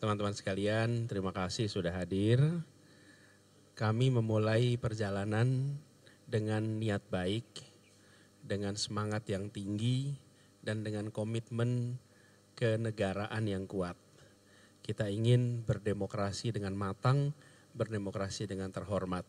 teman-teman sekalian, terima kasih sudah hadir. Kami memulai perjalanan dengan niat baik, dengan semangat yang tinggi, dan dengan komitmen kenegaraan yang kuat. Kita ingin berdemokrasi dengan matang, berdemokrasi dengan terhormat.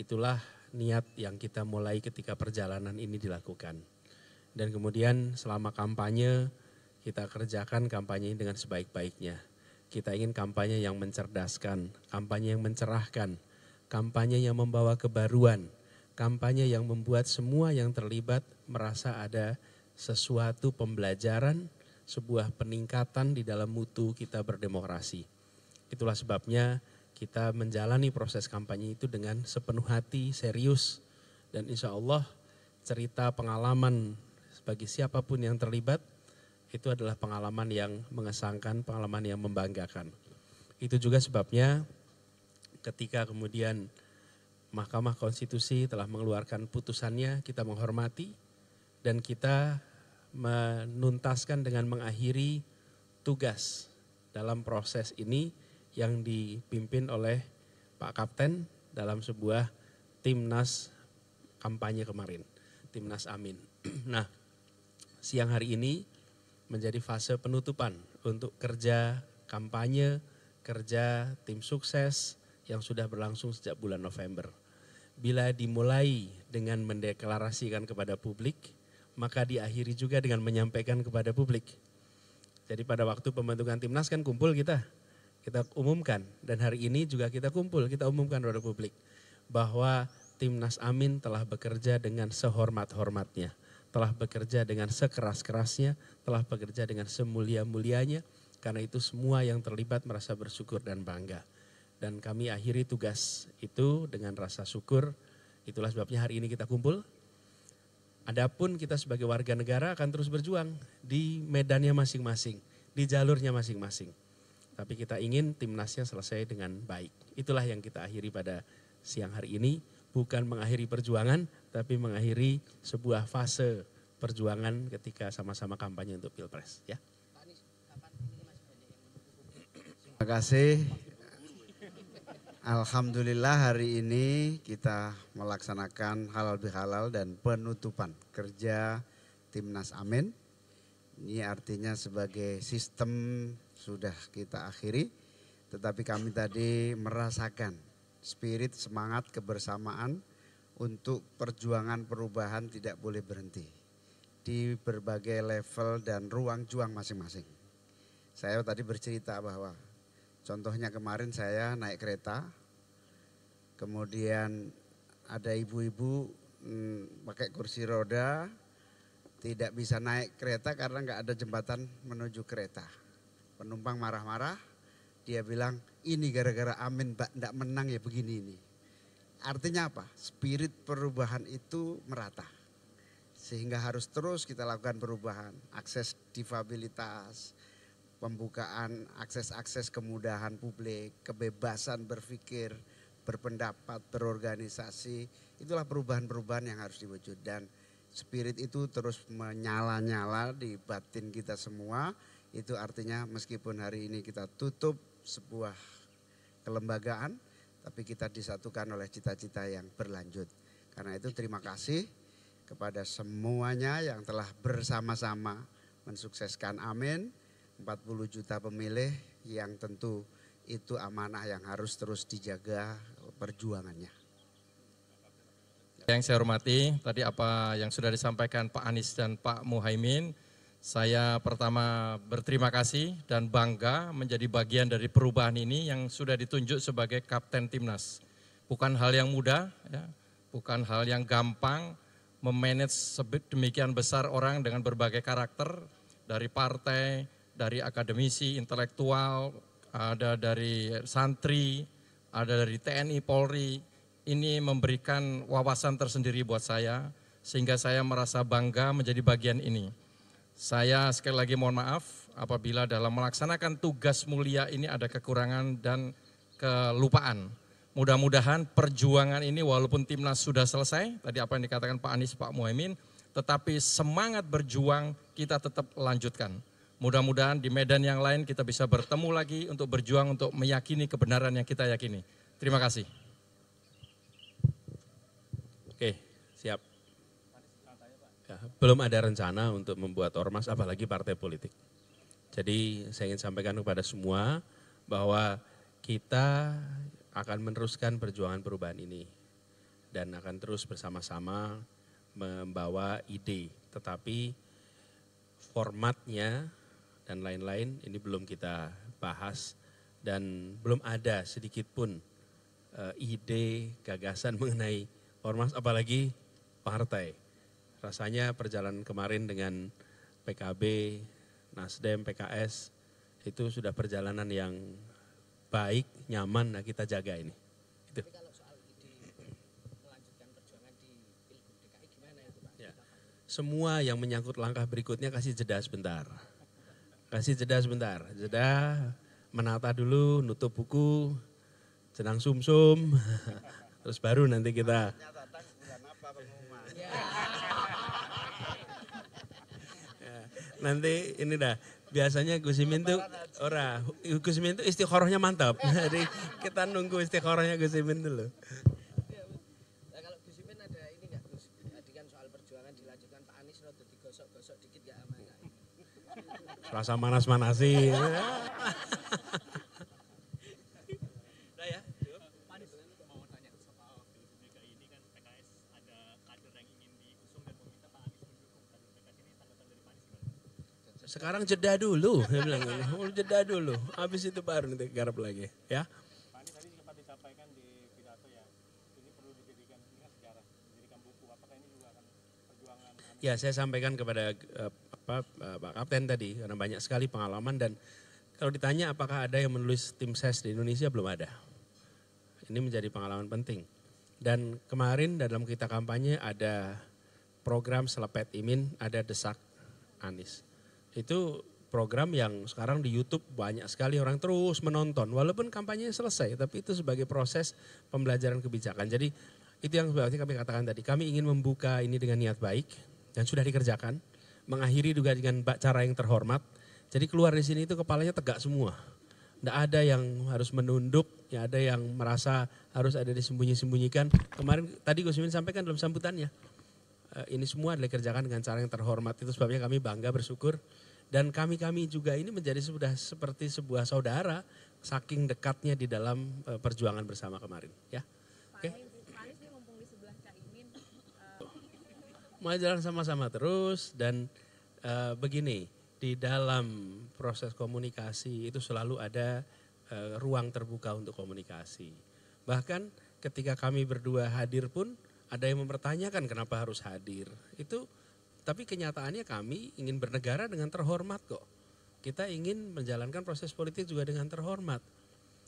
Itulah niat yang kita mulai ketika perjalanan ini dilakukan. Dan kemudian selama kampanye, kita kerjakan kampanye ini dengan sebaik-baiknya kita ingin kampanye yang mencerdaskan, kampanye yang mencerahkan, kampanye yang membawa kebaruan, kampanye yang membuat semua yang terlibat merasa ada sesuatu pembelajaran, sebuah peningkatan di dalam mutu kita berdemokrasi. Itulah sebabnya kita menjalani proses kampanye itu dengan sepenuh hati, serius, dan insya Allah cerita pengalaman bagi siapapun yang terlibat itu adalah pengalaman yang mengesankan, pengalaman yang membanggakan. Itu juga sebabnya ketika kemudian Mahkamah Konstitusi telah mengeluarkan putusannya, kita menghormati dan kita menuntaskan dengan mengakhiri tugas dalam proses ini yang dipimpin oleh Pak Kapten dalam sebuah timnas kampanye kemarin, timnas Amin. Nah, siang hari ini menjadi fase penutupan untuk kerja kampanye, kerja tim sukses yang sudah berlangsung sejak bulan November. Bila dimulai dengan mendeklarasikan kepada publik, maka diakhiri juga dengan menyampaikan kepada publik. Jadi pada waktu pembentukan timnas kan kumpul kita, kita umumkan dan hari ini juga kita kumpul, kita umumkan kepada publik bahwa timnas Amin telah bekerja dengan sehormat-hormatnya telah bekerja dengan sekeras-kerasnya, telah bekerja dengan semulia-mulianya. Karena itu semua yang terlibat merasa bersyukur dan bangga. Dan kami akhiri tugas itu dengan rasa syukur. Itulah sebabnya hari ini kita kumpul. Adapun kita sebagai warga negara akan terus berjuang di medannya masing-masing, di jalurnya masing-masing. Tapi kita ingin timnasnya selesai dengan baik. Itulah yang kita akhiri pada siang hari ini bukan mengakhiri perjuangan, tapi mengakhiri sebuah fase perjuangan ketika sama-sama kampanye untuk Pilpres ya. Terima kasih. Alhamdulillah hari ini kita melaksanakan halal bihalal dan penutupan kerja Timnas Amin. Ini artinya sebagai sistem sudah kita akhiri. Tetapi kami tadi merasakan spirit, semangat, kebersamaan untuk perjuangan perubahan tidak boleh berhenti di berbagai level dan ruang juang masing-masing. Saya tadi bercerita bahwa contohnya kemarin saya naik kereta, kemudian ada ibu-ibu hmm, pakai kursi roda, tidak bisa naik kereta karena nggak ada jembatan menuju kereta. Penumpang marah-marah, dia bilang ini gara-gara Amin Pak nggak menang ya begini ini. Artinya apa? Spirit perubahan itu merata. Sehingga harus terus kita lakukan perubahan. Akses difabilitas, pembukaan akses-akses kemudahan publik, kebebasan berpikir, berpendapat, berorganisasi. Itulah perubahan-perubahan yang harus diwujud. Dan spirit itu terus menyala-nyala di batin kita semua. Itu artinya meskipun hari ini kita tutup sebuah kelembagaan, tapi kita disatukan oleh cita-cita yang berlanjut. Karena itu terima kasih kepada semuanya yang telah bersama-sama mensukseskan Amin. 40 juta pemilih yang tentu itu amanah yang harus terus dijaga perjuangannya. Yang saya hormati, tadi apa yang sudah disampaikan Pak Anies dan Pak Muhaimin, saya pertama berterima kasih dan bangga menjadi bagian dari perubahan ini yang sudah ditunjuk sebagai Kapten Timnas. Bukan hal yang mudah, ya, bukan hal yang gampang, memanage demikian besar orang dengan berbagai karakter dari partai, dari akademisi, intelektual, ada dari santri, ada dari TNI Polri. Ini memberikan wawasan tersendiri buat saya sehingga saya merasa bangga menjadi bagian ini. Saya sekali lagi mohon maaf apabila dalam melaksanakan tugas mulia ini ada kekurangan dan kelupaan. Mudah-mudahan perjuangan ini walaupun timnas sudah selesai, tadi apa yang dikatakan Pak Anies, Pak Muhaimin, tetapi semangat berjuang kita tetap lanjutkan. Mudah-mudahan di medan yang lain kita bisa bertemu lagi untuk berjuang untuk meyakini kebenaran yang kita yakini. Terima kasih. Oke, siap. Ya, belum ada rencana untuk membuat ormas, apalagi partai politik. Jadi saya ingin sampaikan kepada semua bahwa kita akan meneruskan perjuangan perubahan ini dan akan terus bersama-sama membawa ide, tetapi formatnya dan lain-lain ini belum kita bahas dan belum ada sedikit pun eh, ide, gagasan mengenai ormas apalagi partai. Rasanya perjalanan kemarin dengan PKB, Nasdem, PKS itu sudah perjalanan yang baik, nyaman, nah kita jaga ini. Itu. Ya, ya. Semua yang menyangkut langkah berikutnya kasih jeda sebentar. Kasih jeda sebentar. Jeda menata dulu, nutup buku, sum sumsum, terus baru nanti kita. Ya. Nanti ini dah biasanya Gus Imin tuh ora Gus Imin tuh istikharahnya mantap. Jadi kita nunggu istikharahnya Gus Imin dulu. Nah, kalau Gus Imin ada ini enggak Gus? Tadi kan soal perjuangan dilanjutkan Pak Anies rada digosok-gosok dikit gak aman Rasa manas-manasi. Sekarang jeda dulu, dia bilang oh, jeda dulu. Habis itu baru nanti garap lagi, ya. tadi sempat disampaikan di pidato ya, ini perlu dijadikan ini dijadikan buku. Apakah ini juga perjuangan? Ya, saya sampaikan kepada eh, apa, eh, Pak Kapten tadi karena banyak sekali pengalaman dan kalau ditanya apakah ada yang menulis tim ses e di Indonesia belum ada. Ini menjadi pengalaman penting. Dan kemarin dalam kita kampanye ada program selepet Imin, ada desak Anies. Itu program yang sekarang di YouTube banyak sekali orang terus menonton walaupun kampanye selesai tapi itu sebagai proses pembelajaran kebijakan. Jadi itu yang sebenarnya kami katakan tadi. Kami ingin membuka ini dengan niat baik dan sudah dikerjakan, mengakhiri juga dengan cara yang terhormat. Jadi keluar di sini itu kepalanya tegak semua. Tidak ada yang harus menunduk, ya ada yang merasa harus ada disembunyi-sembunyikan. Kemarin tadi Gus Imin sampaikan dalam sambutannya, Eh, ini semua dikerjakan dengan cara yang terhormat. Itu sebabnya kami bangga bersyukur dan kami-kami juga ini menjadi sudah seperti sebuah saudara saking dekatnya di dalam eh, perjuangan bersama kemarin, ya. Oke. Okay. Eh, Mau jalan sama-sama terus dan uh, begini di dalam proses komunikasi itu selalu ada uh, ruang terbuka untuk komunikasi. Bahkan ketika kami berdua hadir pun ada yang mempertanyakan kenapa harus hadir. Itu tapi kenyataannya kami ingin bernegara dengan terhormat kok. Kita ingin menjalankan proses politik juga dengan terhormat.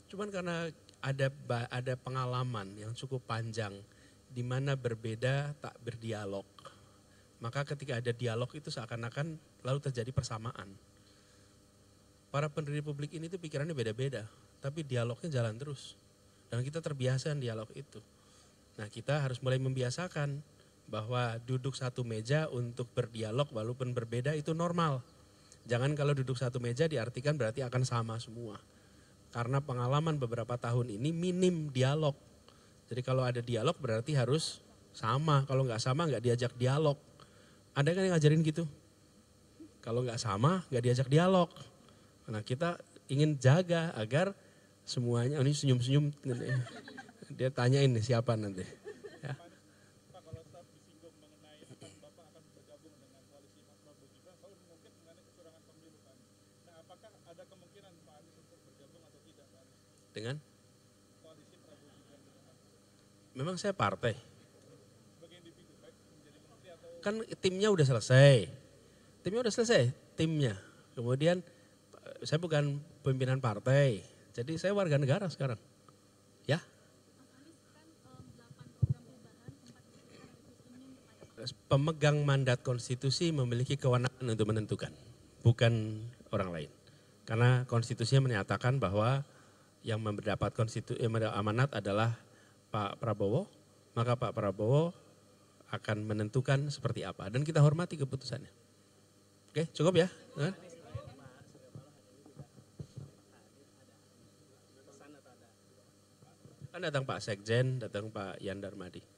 Cuman karena ada ada pengalaman yang cukup panjang di mana berbeda tak berdialog. Maka ketika ada dialog itu seakan-akan lalu terjadi persamaan. Para pendiri publik ini tuh pikirannya beda-beda, tapi dialognya jalan terus. Dan kita terbiasa dialog itu. Nah kita harus mulai membiasakan bahwa duduk satu meja untuk berdialog walaupun berbeda itu normal. Jangan kalau duduk satu meja diartikan berarti akan sama semua. Karena pengalaman beberapa tahun ini minim dialog. Jadi kalau ada dialog berarti harus sama. Kalau nggak sama nggak diajak dialog. Ada kan yang ngajarin gitu? Kalau nggak sama nggak diajak dialog. Nah kita ingin jaga agar semuanya, ini senyum-senyum. Dia tanya ini siapa nanti. Ya. Dengan? Memang saya partai. Kan timnya udah selesai. Timnya udah selesai, timnya. Kemudian eh, saya bukan pimpinan partai. Jadi saya warga negara sekarang. pemegang mandat konstitusi memiliki kewenangan untuk menentukan, bukan orang lain. Karena konstitusinya menyatakan bahwa yang mendapat konstitusi eh, amanat adalah Pak Prabowo, maka Pak Prabowo akan menentukan seperti apa. Dan kita hormati keputusannya. Oke, cukup ya. Kan datang Pak Sekjen, datang Pak Yandarmadi.